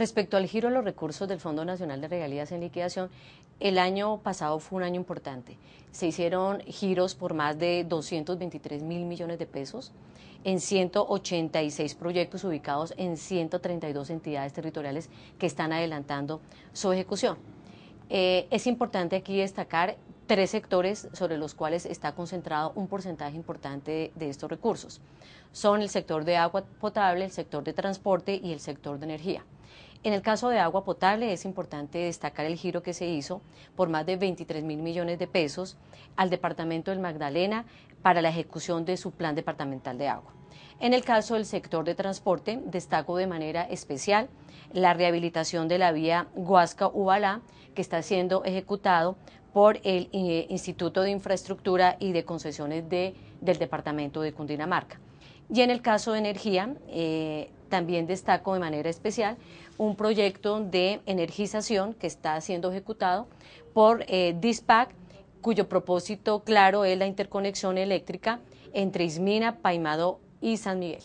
Respecto al giro de los recursos del Fondo Nacional de Regalías en Liquidación, el año pasado fue un año importante. Se hicieron giros por más de 223 mil millones de pesos en 186 proyectos ubicados en 132 entidades territoriales que están adelantando su ejecución. Eh, es importante aquí destacar tres sectores sobre los cuales está concentrado un porcentaje importante de, estos recursos. Son el sector de agua potable, el sector de transporte y el sector de energía. En el caso de agua potable es importante destacar el giro que se hizo por más de 23 mil millones de pesos al Departamento del Magdalena para la ejecución de su plan departamental de agua. En el caso del sector de transporte, destaco de manera especial la rehabilitación de la vía Huasca-Ubalá, que está siendo ejecutado por el eh, Instituto de Infraestructura y de Concesiones de, del Departamento de Cundinamarca. Y en el caso de energía, eh, también destaco de manera especial un proyecto de energización que está siendo ejecutado por eh, DISPAC, cuyo propósito claro es la interconexión eléctrica entre Ismina, Paimado y San Miguel.